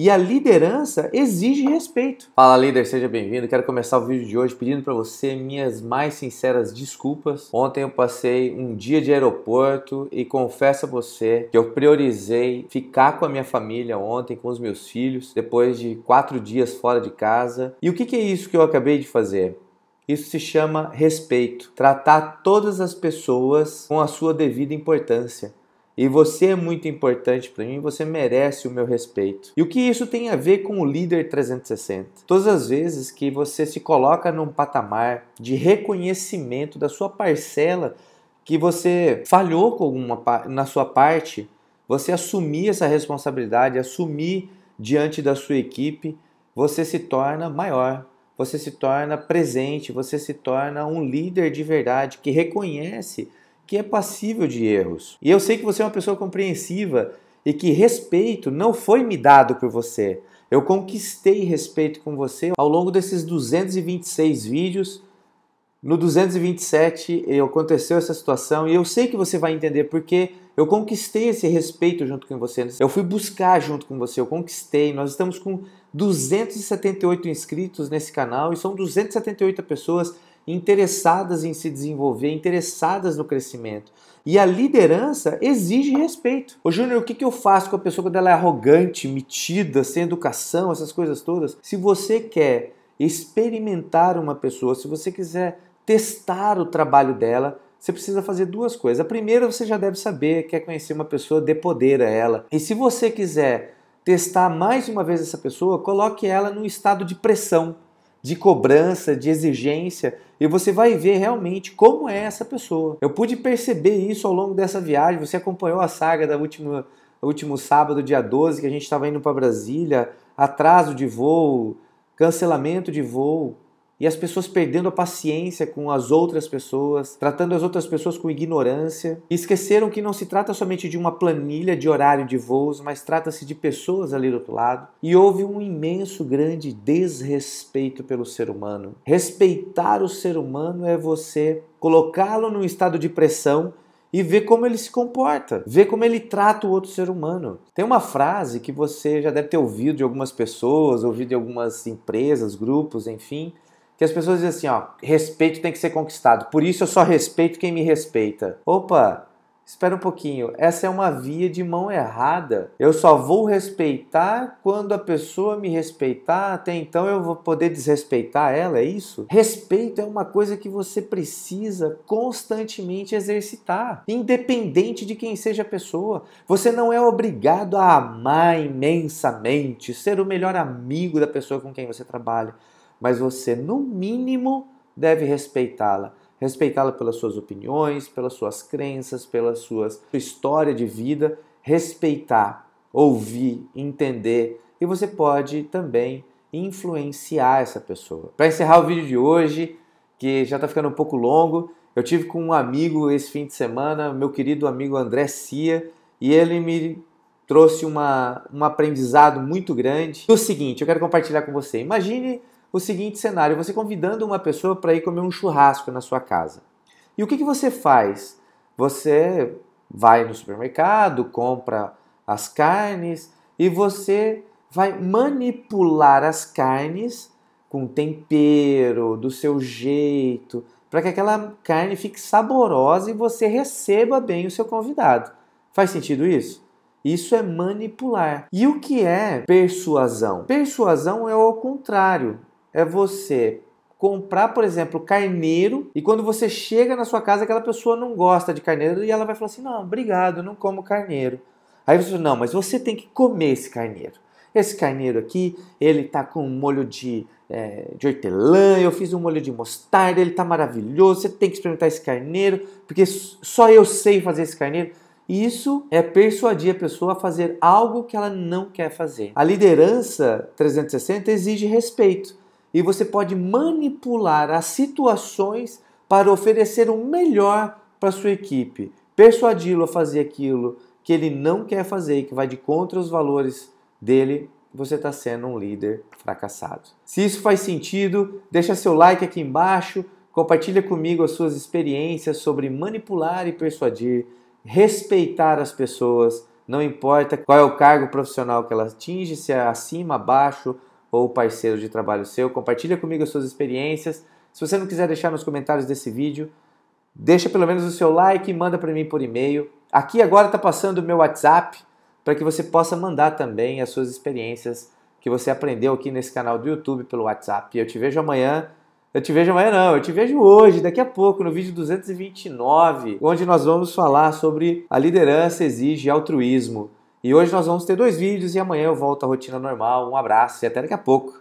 E a liderança exige respeito. Fala líder, seja bem-vindo. Quero começar o vídeo de hoje pedindo para você minhas mais sinceras desculpas. Ontem eu passei um dia de aeroporto e confesso a você que eu priorizei ficar com a minha família ontem, com os meus filhos, depois de quatro dias fora de casa. E o que, que é isso que eu acabei de fazer? Isso se chama respeito. Tratar todas as pessoas com a sua devida importância. E você é muito importante para mim, você merece o meu respeito. E o que isso tem a ver com o líder 360? Todas as vezes que você se coloca num patamar de reconhecimento da sua parcela que você falhou com alguma na sua parte, você assumir essa responsabilidade, assumir diante da sua equipe, você se torna maior, você se torna presente, você se torna um líder de verdade que reconhece que é passível de erros. E eu sei que você é uma pessoa compreensiva e que respeito não foi me dado por você. Eu conquistei respeito com você ao longo desses 226 vídeos. No 227 eh, aconteceu essa situação e eu sei que você vai entender porque eu conquistei esse respeito junto com você. Eu fui buscar junto com você, eu conquistei. Nós estamos com 278 inscritos nesse canal e são 278 pessoas interessadas em se desenvolver, interessadas no crescimento. E a liderança exige respeito. Ô Júnior, o que, que eu faço com a pessoa quando ela é arrogante, metida, sem educação, essas coisas todas? Se você quer experimentar uma pessoa, se você quiser testar o trabalho dela, você precisa fazer duas coisas. A primeira você já deve saber, quer é conhecer uma pessoa, dê poder a ela. E se você quiser testar mais uma vez essa pessoa, coloque ela num estado de pressão de cobrança, de exigência, e você vai ver realmente como é essa pessoa. Eu pude perceber isso ao longo dessa viagem. Você acompanhou a saga da última, último sábado, dia 12, que a gente estava indo para Brasília, atraso de voo, cancelamento de voo e as pessoas perdendo a paciência com as outras pessoas, tratando as outras pessoas com ignorância. E esqueceram que não se trata somente de uma planilha de horário de voos, mas trata-se de pessoas ali do outro lado. E houve um imenso, grande desrespeito pelo ser humano. Respeitar o ser humano é você colocá-lo num estado de pressão e ver como ele se comporta, ver como ele trata o outro ser humano. Tem uma frase que você já deve ter ouvido de algumas pessoas, ouvido de algumas empresas, grupos, enfim, que as pessoas dizem assim, ó, respeito tem que ser conquistado. Por isso eu só respeito quem me respeita. Opa, Espera um pouquinho, essa é uma via de mão errada. Eu só vou respeitar quando a pessoa me respeitar, até então eu vou poder desrespeitar ela, é isso? Respeito é uma coisa que você precisa constantemente exercitar, independente de quem seja a pessoa. Você não é obrigado a amar imensamente, ser o melhor amigo da pessoa com quem você trabalha mas você, no mínimo, deve respeitá-la. Respeitá-la pelas suas opiniões, pelas suas crenças, pela sua história de vida. Respeitar, ouvir, entender. E você pode também influenciar essa pessoa. Para encerrar o vídeo de hoje, que já está ficando um pouco longo, eu tive com um amigo esse fim de semana, meu querido amigo André Cia, e ele me trouxe uma, um aprendizado muito grande. o seguinte, eu quero compartilhar com você. Imagine o seguinte cenário: você convidando uma pessoa para ir comer um churrasco na sua casa. E o que, que você faz? Você vai no supermercado, compra as carnes e você vai manipular as carnes com tempero, do seu jeito, para que aquela carne fique saborosa e você receba bem o seu convidado. Faz sentido isso? Isso é manipular. E o que é persuasão? Persuasão é o contrário é você comprar, por exemplo, carneiro e quando você chega na sua casa, aquela pessoa não gosta de carneiro e ela vai falar assim: não, obrigado, não como carneiro. Aí você fala, não, mas você tem que comer esse carneiro. Esse carneiro aqui, ele tá com um molho de, é, de hortelã, eu fiz um molho de mostarda, ele tá maravilhoso, você tem que experimentar esse carneiro, porque só eu sei fazer esse carneiro. Isso é persuadir a pessoa a fazer algo que ela não quer fazer. A liderança 360 exige respeito e você pode manipular as situações para oferecer o melhor para sua equipe, persuadi-lo a fazer aquilo que ele não quer fazer, e que vai de contra os valores dele, você está sendo um líder fracassado. Se isso faz sentido, deixa seu like aqui embaixo, compartilha comigo as suas experiências sobre manipular e persuadir, respeitar as pessoas, não importa qual é o cargo profissional que ela atinge, se é acima, abaixo ou parceiro de trabalho seu. Compartilha comigo as suas experiências. Se você não quiser deixar nos comentários desse vídeo, deixa pelo menos o seu like e manda para mim por e-mail. Aqui agora está passando o meu WhatsApp para que você possa mandar também as suas experiências que você aprendeu aqui nesse canal do YouTube pelo WhatsApp. Eu te vejo amanhã. Eu te vejo amanhã não, eu te vejo hoje, daqui a pouco, no vídeo 229, onde nós vamos falar sobre a liderança exige altruísmo. E hoje nós vamos ter dois vídeos e amanhã eu volto à rotina normal. Um abraço e até daqui a pouco.